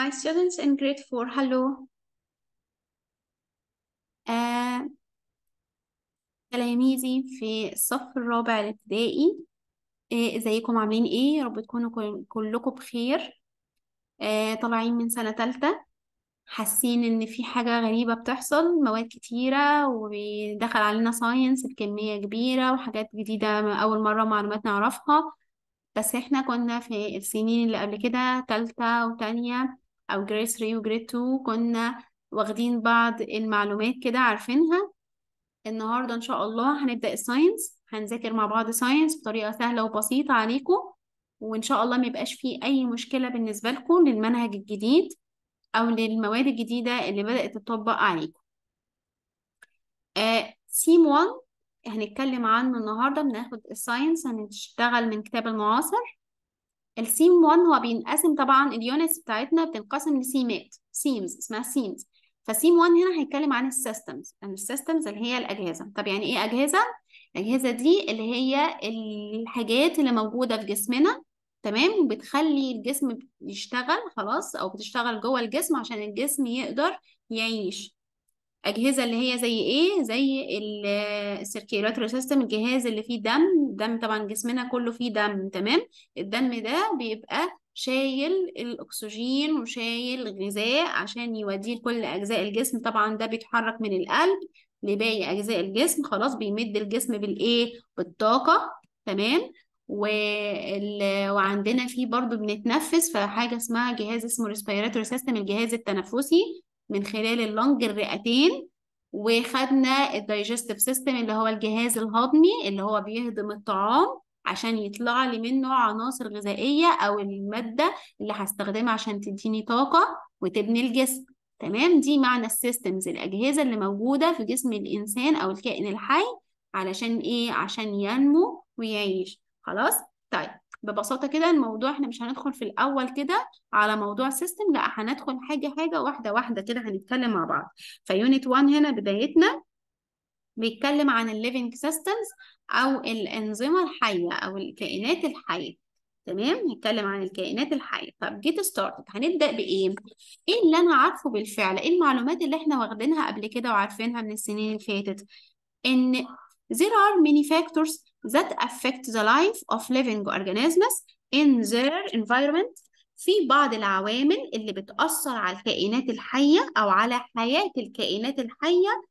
My students in grade four, hello. تلاميذي uh, في الصف الرابع الابتدائي uh, ازيكم آه. عاملين ايه يا رب تكونوا كلكم بخير آه. طالعين من سنة تالتة حاسين ان في حاجة غريبة بتحصل مواد كتيرة ودخل علينا ساينس بكمية كبيرة وحاجات جديدة أول مرة معلومات نعرفها بس احنا كنا في السنين اللي قبل كده تالتة وتانية او جريد 3 وجريد 2 كنا واخدين بعض المعلومات كده عارفينها النهارده ان شاء الله هنبدا الساينس هنذاكر مع بعض ساينس بطريقه سهله وبسيطه عليكم وان شاء الله ما يبقاش فيه اي مشكله بالنسبه لكم للمنهج الجديد او للمواد الجديده اللي بدات تطبق عليكم آه سيم 1 هنتكلم عنه النهارده بناخد الساينس هنشتغل من كتاب المعاصر السيم 1 هو بينقسم طبعا اليونتس بتاعتنا بتنقسم لسيمات سيمز اسمها سيمز فسيم 1 هنا هيتكلم عن السيستمز عن السيستمز اللي هي الاجهزه طب يعني ايه اجهزه الاجهزه دي اللي هي الحاجات اللي موجوده في جسمنا تمام وبتخلي الجسم يشتغل خلاص او بتشتغل جوه الجسم عشان الجسم يقدر يعيش اجهزه اللي هي زي ايه زي السيركيولاتوري سيستم الجهاز اللي فيه دم دم طبعا جسمنا كله فيه دم تمام الدم ده بيبقى شايل الاكسجين وشايل غذاء عشان يوديه لكل اجزاء الجسم طبعا ده بيتحرك من القلب لباقي اجزاء الجسم خلاص بيمد الجسم بالايه بالطاقه تمام وال... وعندنا فيه برضو بنتنفس فحاجه اسمها جهاز اسمه ريسبيراتوري سيستم الجهاز التنفسي من خلال اللنج الرئتين وخدنا الدايجستيف سيستم اللي هو الجهاز الهضمي اللي هو بيهضم الطعام عشان يطلع لي منه عناصر غذائية أو المادة اللي هستخدمها عشان تديني طاقة وتبني الجسم تمام دي معنى السيستمز الأجهزة اللي موجودة في جسم الإنسان أو الكائن الحي علشان إيه عشان ينمو ويعيش خلاص طيب ببساطه كده الموضوع احنا مش هندخل في الاول كده على موضوع سيستم لا هندخل حاجه حاجه واحده واحده كده هنتكلم مع بعض فيونت 1 هنا بدايتنا بيتكلم عن الليفينج سيستمز او الانظمه الحيه او الكائنات الحيه تمام نتكلم عن الكائنات الحيه طب جيت ستارت هنبدا بايه ايه اللي انا عارفه بالفعل ايه المعلومات اللي احنا واخدينها قبل كده وعارفينها من السنين اللي فاتت ان there are many factors that affect the life of living organisms in their environment في بعض العوامل اللي بتأثر على الكائنات الحية أو على حياة الكائنات الحية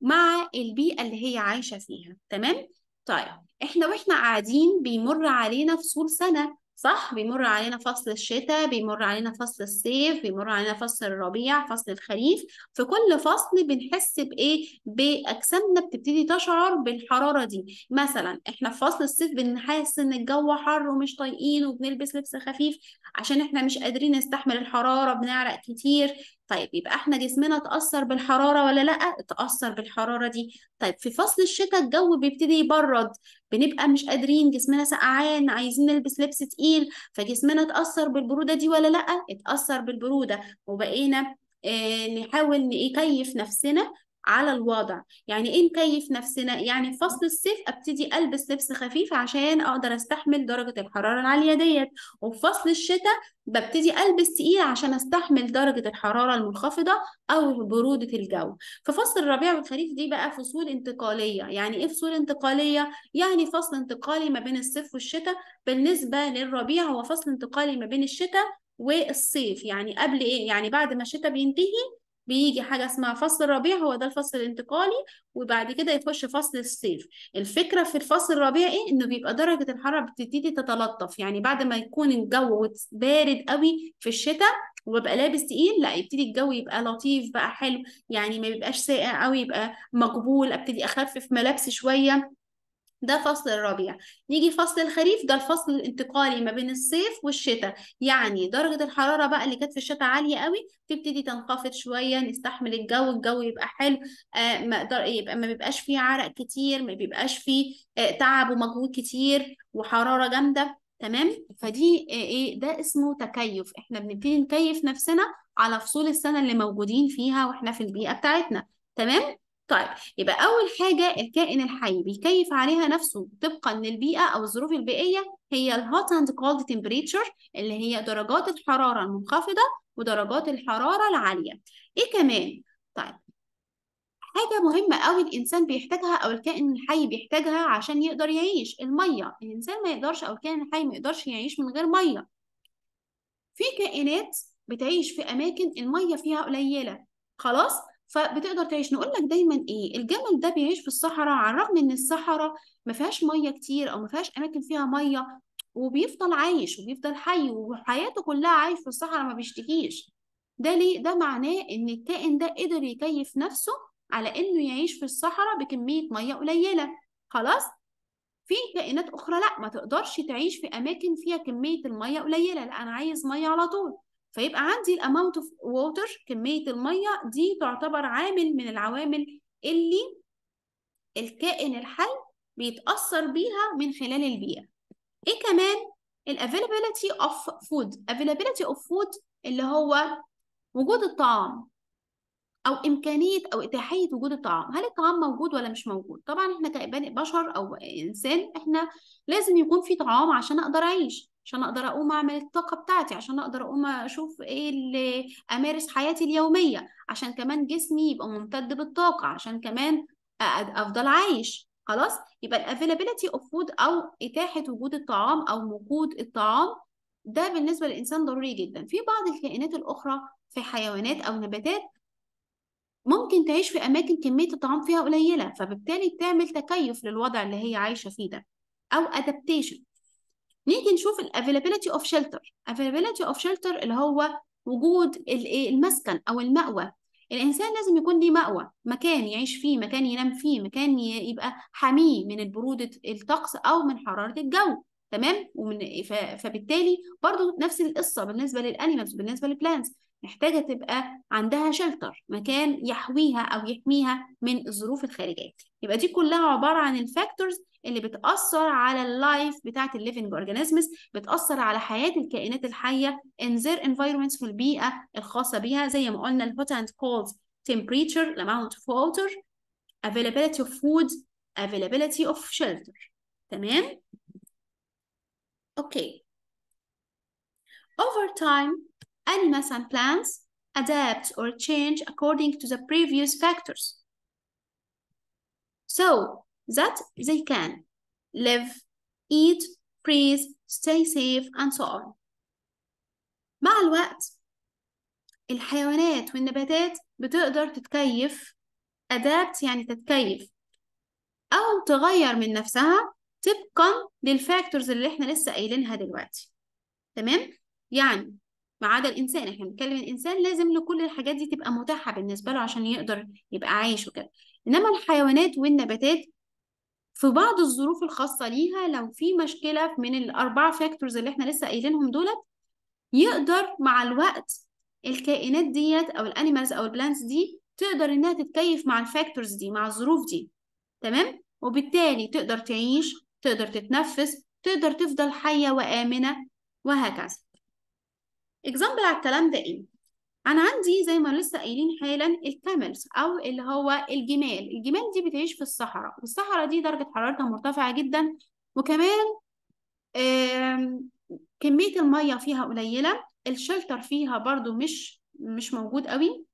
مع البيئة اللي هي عايشة فيها تمام؟ طيب احنا واحنا قاعدين بيمر علينا فصول سنة صح بيمر علينا فصل الشتاء بيمر علينا فصل الصيف بيمر علينا فصل الربيع فصل الخريف في كل فصل بنحس بايه باجسامنا بتبتدي تشعر بالحراره دي مثلا احنا في فصل الصيف بنحس ان الجو حر ومش طايقين وبنلبس لبس خفيف عشان احنا مش قادرين نستحمل الحراره بنعرق كتير طيب يبقى احنا جسمنا اتأثر بالحرارة ولا لأ؟ اتأثر بالحرارة دي طيب في فصل الشتاء الجو بيبتدي يبرد بنبقى مش قادرين جسمنا سقعان عايزين نلبس لبس تقيل فجسمنا اتأثر بالبرودة دي ولا لأ؟ اتأثر بالبرودة وبقينا آه، نحاول نكيف نفسنا على الوضع يعني ايه نكيف نفسنا يعني في فصل الصيف ابتدي البس لبس خفيف عشان اقدر استحمل درجه الحراره العاليه ديت وفي فصل الشتاء ببتدي البس تقيل عشان استحمل درجه الحراره المنخفضه او بروده الجو ففصل الربيع والخريف دي بقى فصول انتقاليه يعني ايه فصول انتقاليه يعني فصل انتقالي ما بين الصيف والشتاء بالنسبه للربيع هو فصل انتقالي ما بين الشتاء والصيف يعني قبل ايه يعني بعد ما الشتاء بينتهي بيجي حاجه اسمها فصل الربيع هو ده الفصل الانتقالي وبعد كده يخش فصل الصيف الفكره في الفصل الربيع ايه انه بيبقى درجه الحراره بتبتدي تتلطف يعني بعد ما يكون الجو بارد قوي في الشتاء وببقى لابس تقيل لا يبتدي الجو يبقى لطيف بقى حلو يعني ما بيبقاش ساقع قوي يبقى مقبول ابتدي اخفف ملابسي شويه ده فصل الربيع نيجي فصل الخريف ده الفصل الانتقالي ما بين الصيف والشتاء يعني درجة الحرارة بقى اللي كانت في الشتاء عالية قوي تبتدي تنخفض شوية نستحمل الجو الجو يبقى حلو آه، ما ما يبقى ما بيبقاش فيه عرق كتير ما بيبقاش فيه آه، تعب ومجهود كتير وحرارة جامدة تمام فدي آه، ايه ده اسمه تكيف احنا بنبتدي نكيف نفسنا على فصول السنة اللي موجودين فيها واحنا في البيئة بتاعتنا تمام طيب يبقى أول حاجة الكائن الحي بيكيف عليها نفسه طبقا للبيئة أو الظروف البيئية هي الهوت اند كولد تمبريتشر اللي هي درجات الحرارة المنخفضة ودرجات الحرارة العالية إيه كمان؟ طيب حاجة مهمة قوي الإنسان بيحتاجها أو الكائن الحي بيحتاجها عشان يقدر يعيش المية الإنسان ما يقدرش أو الكائن الحي ما يقدرش يعيش من غير مية في كائنات بتعيش في أماكن المية فيها قليلة خلاص فبتقدر تعيش نقول لك دايما ايه الجمل ده بيعيش في الصحراء على الرغم ان الصحراء ما فيهاش ميه كتير او ما فيهاش اماكن فيها ميه وبيفضل عايش وبيفضل حي وحياته كلها عايش في الصحراء ما بيشتكيش ده ليه ده معناه ان الكائن ده قدر يكيف نفسه على انه يعيش في الصحراء بكميه ميه قليله خلاص في كائنات اخرى لا ما تقدرش تعيش في اماكن فيها كميه الميه قليله لا انا عايز ميه على طول فيبقى عندي الاماونت اوف ووتر كميه الميه دي تعتبر عامل من العوامل اللي الكائن الحي بيتاثر بيها من خلال البيئه ايه كمان الافيلابيلتي اوف فود افيلابيلتي اوف فود اللي هو وجود الطعام او امكانيه او اتاحيه وجود الطعام هل الطعام موجود ولا مش موجود طبعا احنا كبني بشر او انسان احنا لازم يكون في طعام عشان اقدر اعيش عشان اقدر اقوم اعمل الطاقه بتاعتي عشان اقدر اقوم اشوف ايه اللي امارس حياتي اليوميه عشان كمان جسمي يبقى ممتد بالطاقه عشان كمان افضل عايش خلاص يبقى الافيلابيلتي اوف فود او اتاحه وجود الطعام او وجود الطعام ده بالنسبه للانسان ضروري جدا في بعض الكائنات الاخرى في حيوانات او نباتات ممكن تعيش في اماكن كميه الطعام فيها قليله فبالتالي بتعمل تكيف للوضع اللي هي عايشه فيه ده او ادابتيشن نيجي نشوف الافيلابيلتي اوف شيلتر افيلابيلتي اوف شيلتر اللي هو وجود إيه، المسكن او المأوى الإنسان لازم يكون ليه مأوى مكان يعيش فيه مكان ينام فيه مكان يبقى حميه من برودة الطقس أو من حرارة الجو تمام ومن إيه، فبالتالي برضو نفس القصة بالنسبة للأنيمالز بالنسبة للبلانتس محتاجة تبقى عندها شلتر مكان يحويها أو يحميها من الظروف الخارجية يبقى دي كلها عبارة عن الفاكتورز اللي بتأثر على اللايف بتاعة الليفنج اورجانيزمز بتأثر على حياة الكائنات الحية in their environments في البيئة الخاصة بيها زي ما قلنا الهوت اند cold temperature amount of water availability of food availability of shelter تمام؟ اوكي okay. over time animals and plants adapt or change according to the previous factors. So that they can live, eat, breathe, stay safe, and so on. مع الوقت الحيوانات والنباتات بتقدر تتكيف adapt يعني تتكيف أو تغير من نفسها طبقا للفاكتورز اللي احنا لسه قايلينها دلوقتي تمام؟ يعني ما عدا الانسان احنا بنتكلم الانسان لازم له كل الحاجات دي تبقى متاحه بالنسبه له عشان يقدر يبقى عايش وكده انما الحيوانات والنباتات في بعض الظروف الخاصه ليها لو في مشكله من الاربع فاكتورز اللي احنا لسه قايلينهم دولت يقدر مع الوقت الكائنات ديت او الانيمالز او البلانتس دي تقدر انها تتكيف مع الفاكتورز دي مع الظروف دي تمام وبالتالي تقدر تعيش تقدر تتنفس تقدر تفضل حيه وامنه وهكذا اكزامبل على الكلام ده ايه انا عندي زي ما لسه قايلين حالا الكاملز او اللي هو الجمال الجمال دي بتعيش في الصحراء والصحراء دي درجه حرارتها مرتفعه جدا وكمان كميه الميه فيها قليله الشلتر فيها برضو مش مش موجود قوي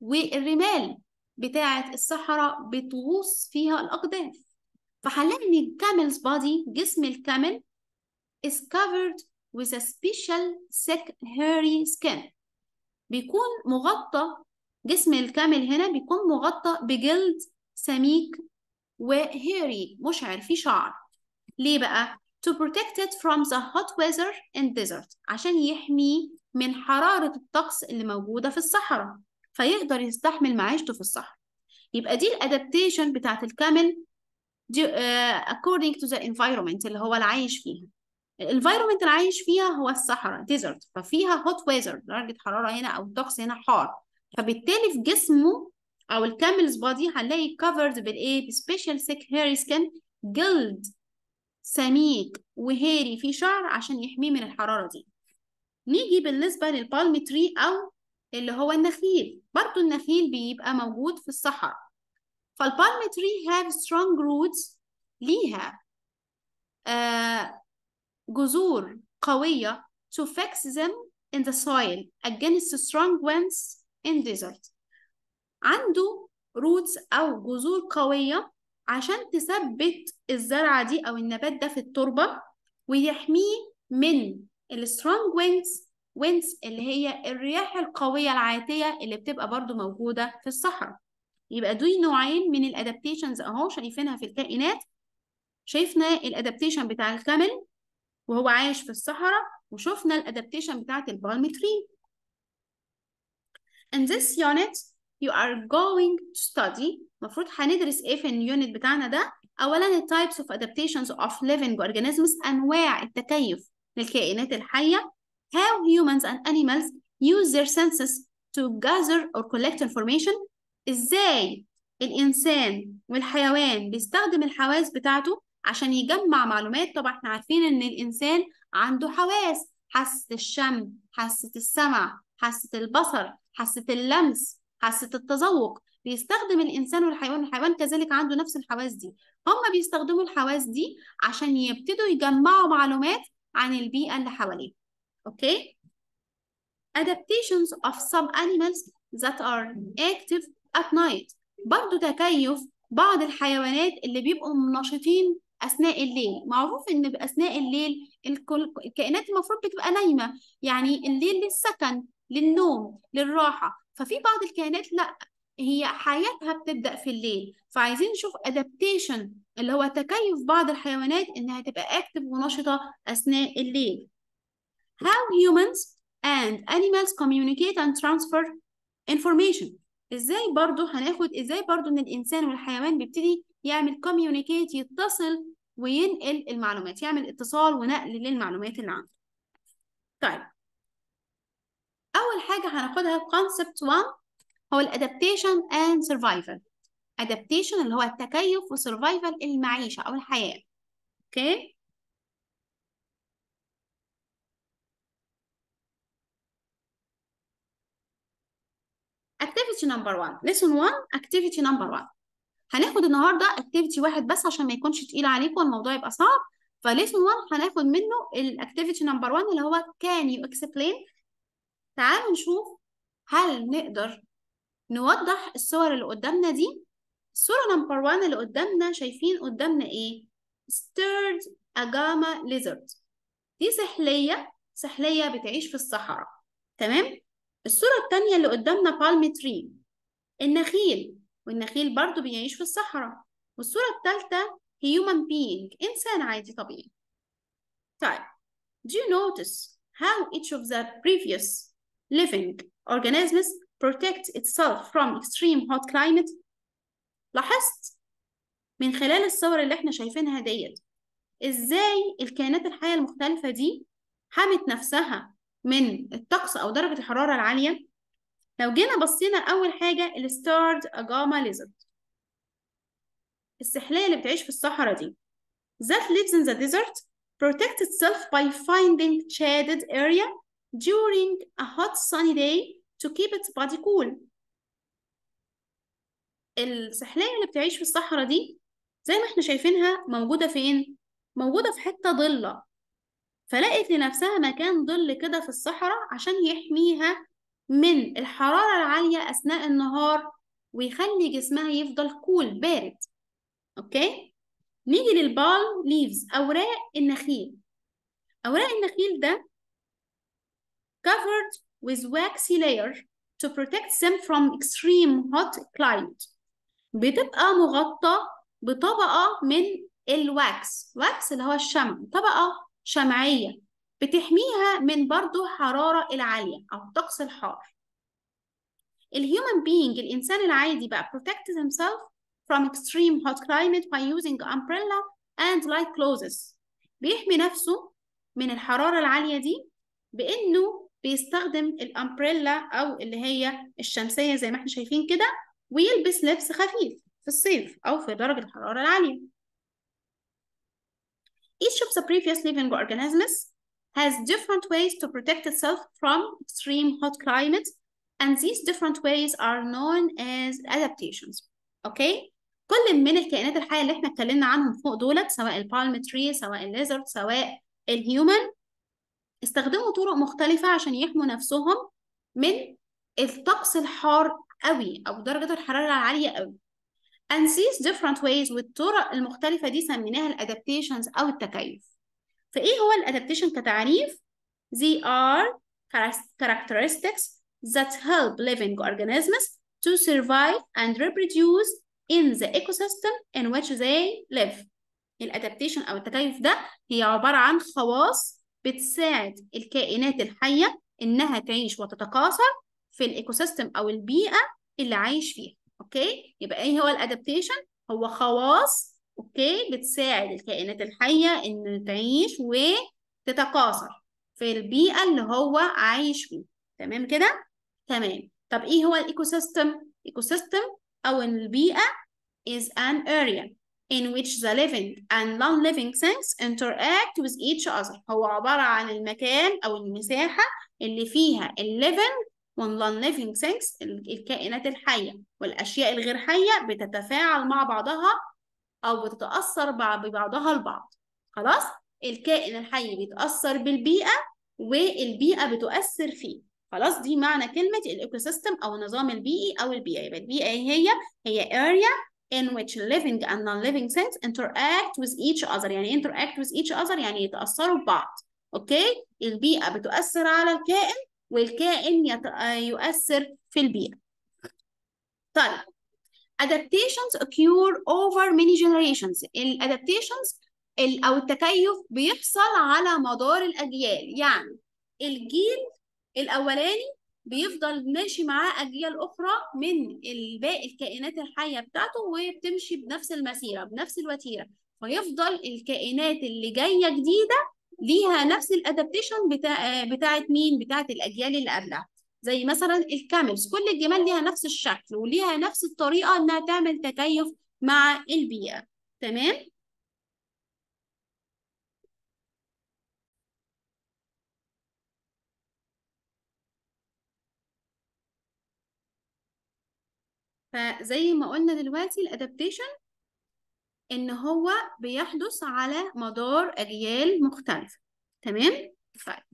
والرمال بتاعه الصحراء بتغوص فيها الاقداف فهنلاقي ان الكاملز بادي جسم الكامل is covered with a special thick hairy skin بيكون مغطى جسم الكامل هنا بيكون مغطى بجلد سميك وهيري مشعر فيه شعر ليه بقى؟ to protect it from the hot weather and desert عشان يحميه من حرارة الطقس اللي موجودة في الصحراء فيقدر يستحمل معيشته في الصحراء يبقى دي الادابتيشن بتاعت الكامل دي, uh, according to the environment اللي هو العايش فيها الانفايرمنت اللي عايش فيها هو الصحراء ديزرت ففيها هوت ويزر درجه حراره هنا او الطقس هنا حار فبالتالي في جسمه او الكاملز بادي هنلاقي كفرد بالايه بسبيشال سيك هيري سكن جلد سميك وهيري في شعر عشان يحميه من الحراره دي نيجي بالنسبه للبالم تري او اللي هو النخيل برضو النخيل بيبقى موجود في الصحراء فالبالم تري have strong roots ليها آه جذور قوية to fix them in the soil against strong winds in desert عنده roots أو جذور قوية عشان تثبت الزرعة دي أو النبات ده في التربة ويحميه من strong winds winds اللي هي الرياح القوية العاتية اللي بتبقى برضو موجودة في الصحراء يبقى دي نوعين من الادابتيشنز اهو شايفينها في الكائنات شايفنا الادابتيشن بتاع الكامل وهو عايش في الصحراء وشفنا الادابتيشن بتاعت البالم تري in this unit you are going to study المفروض هندرس ايه في اليونت بتاعنا ده اولا types of adaptations of living organisms انواع التكيف للكائنات الحيه how humans and animals use their senses to gather or collect information ازاي الانسان والحيوان بيستخدم الحواس بتاعته عشان يجمع معلومات طبعا احنا عارفين ان الانسان عنده حواس حاسه الشم حاسه السمع حاسه البصر حاسه اللمس حاسه التذوق بيستخدم الانسان والحيوان الحيوان كذلك عنده نفس الحواس دي هم بيستخدموا الحواس دي عشان يبتدوا يجمعوا معلومات عن البيئه اللي حواليهم اوكي adaptations of some animals that are active at night برضو تكيف بعض الحيوانات اللي بيبقوا نشيطين اثناء الليل معروف ان باثناء الليل الكل... الكائنات المفروض بتبقى نايمه يعني الليل للسكن للنوم للراحه ففي بعض الكائنات لا هي حياتها بتبدا في الليل فعايزين نشوف ادابتيشن اللي هو تكيف بعض الحيوانات انها تبقى اكتف ونشطه اثناء الليل how humans and animals communicate and transfer information ازاي برضو هناخد ازاي برضو ان الانسان والحيوان بيبتدي يعمل كوميونيكيت يتصل وينقل المعلومات يعمل اتصال ونقل للمعلومات اللي عنده طيب اول حاجه هناخدها كونسبت 1 هو الادابتيشن اند سرفايفل ادابتيشن اللي هو التكيف وسرفايفل المعيشه او الحياه اوكي activity number 1 lesson 1 activity number 1 هناخد النهارده اكتيفيتي واحد بس عشان ما يكونش تقيل عليكم الموضوع يبقى صعب فليسون 1 هناخد منه الاكتيفيتي نمبر 1 اللي هو كان يو اكسبلين تعالوا نشوف هل نقدر نوضح الصور اللي قدامنا دي الصورة نمبر 1 اللي قدامنا شايفين قدامنا ايه ستيرد اجاما ليزرد دي سحلية سحلية بتعيش في الصحراء تمام الصورة التانية اللي قدامنا بالم تري النخيل والنخيل برضو بيعيش في الصحراء والصورة التالتة human being إنسان عادي طبيعي طيب do you notice how each of the previous living organisms protects itself from extreme hot climate لاحظت من خلال الصور اللي احنا شايفينها ديت ازاي الكائنات الحية المختلفة دي حمت نفسها من الطقس أو درجة الحرارة العالية لو جينا بصينا أول حاجة الستارد أجاما ليزرد السحلية اللي بتعيش في الصحراء دي that lives in the desert protects itself by finding shaded area during a hot sunny day to keep its body cool السحلية اللي بتعيش في الصحراء دي زي ما احنا شايفينها موجودة فين؟ موجودة في حتة ضلة فلقت لنفسها مكان ظل كده في الصحراء عشان يحميها من الحرارة العالية أثناء النهار ويخلي جسمها يفضل كول بارد أوكي؟ نيجي للبال ليفز أوراق النخيل أوراق النخيل ده covered with waxy layer to protect them from extreme hot climate بتبقى مغطى بطبقة من الواكس واكس اللي هو الشمع طبقة شمعية بتحميها من برضه الحرارة العالية أو الطقس الحار الهيومن بينج الإنسان العادي بقى protect himself from extreme hot climate by using umbrella and light clothes بيحمي نفسه من الحرارة العالية دي بإنه بيستخدم الأمبريلا أو اللي هي الشمسية زي ما احنا شايفين كده ويلبس لبس خفيف في الصيف أو في درجة الحرارة العالية. Each of the previous living organisms has different ways to protect itself from extreme hot climates, and these different ways are known as adaptations. Okay? كل من الكائنات الحية اللي احنا اتكلمنا عنهم فوق دولت سواء البالم تري سواء الليزرد سواء الهيومن استخدموا طرق مختلفة عشان يحموا نفسهم من الطقس الحار قوي أو درجة الحرارة العالية قوي and these different ways والطرق المختلفة دي سميناها الادابتيشنز أو التكيف فايه هو الادابتيشن كتعريف they are characteristics that help living organisms to survive and reproduce in the ecosystem in which they live الادابتيشن او التكيف ده هي عباره عن خواص بتساعد الكائنات الحيه انها تعيش وتتكاثر في الإيكوسيستم او البيئه اللي عايش فيها اوكي يبقى ايه هو الادابتيشن هو خواص اوكي بتساعد الكائنات الحيه ان تعيش وتتكاثر في البيئه اللي هو عايش فيه تمام كده تمام طب ايه هو الايكو سيستم ايكو سيستم او البيئه is an area in which the living and non-living things interact with each other هو عبارة عن المكان أو المساحة اللي فيها living non-living things الكائنات الحية والأشياء الغير حية بتتفاعل مع بعضها أو بتتأثر ببعضها البعض خلاص الكائن الحي بيتأثر بالبيئة والبيئة بتؤثر فيه خلاص دي معنى كلمة الإيكوسيستم أو النظام البيئي أو البيئة يبقى البيئة إيه هي هي area in which living and non-living things interact with each other يعني إيه interact with each other يعني يتأثروا ببعض أوكي البيئة بتؤثر على الكائن والكائن يؤثر في البيئة طيب adaptations occur over many generations الadaptations او التكيف بيحصل على مدار الاجيال يعني الجيل الاولاني بيفضل ماشي معاه اجيال اخرى من باقي الكائنات الحيه بتاعته وبتمشي بنفس المسيره بنفس الوتيره فيفضل الكائنات اللي جايه جديده ليها نفس الادابتيشن بتاعت مين بتاعت الاجيال اللي قبلها زي مثلا الكاملز كل الجمال ليها نفس الشكل وليها نفس الطريقة إنها تعمل تكيف مع البيئة تمام؟ فزي ما قلنا دلوقتي الادابتيشن ان هو بيحدث على مدار اجيال مختلفه تمام طيب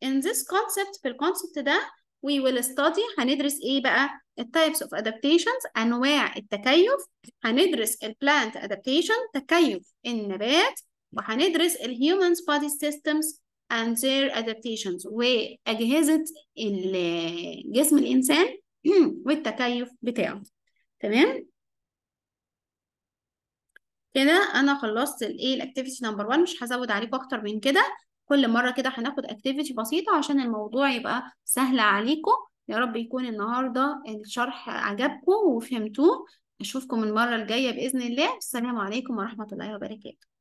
in this concept في الكونسبت ده we will study هندرس ايه بقى types of adaptations انواع التكيف هندرس plant adaptation تكيف النبات وهندرس human body systems and their adaptations واجهزه جسم الانسان والتكيف بتاعه تمام كده انا خلصت الايه الاكتيفيتي نمبر 1 مش هزود عليكم اكتر من كده كل مرة كده هناخد اكتيفيتي بسيطة عشان الموضوع يبقى سهل عليكم يا رب يكون النهاردة الشرح عجبكم وفهمتوه أشوفكم المرة الجاية بإذن الله السلام عليكم ورحمة الله وبركاته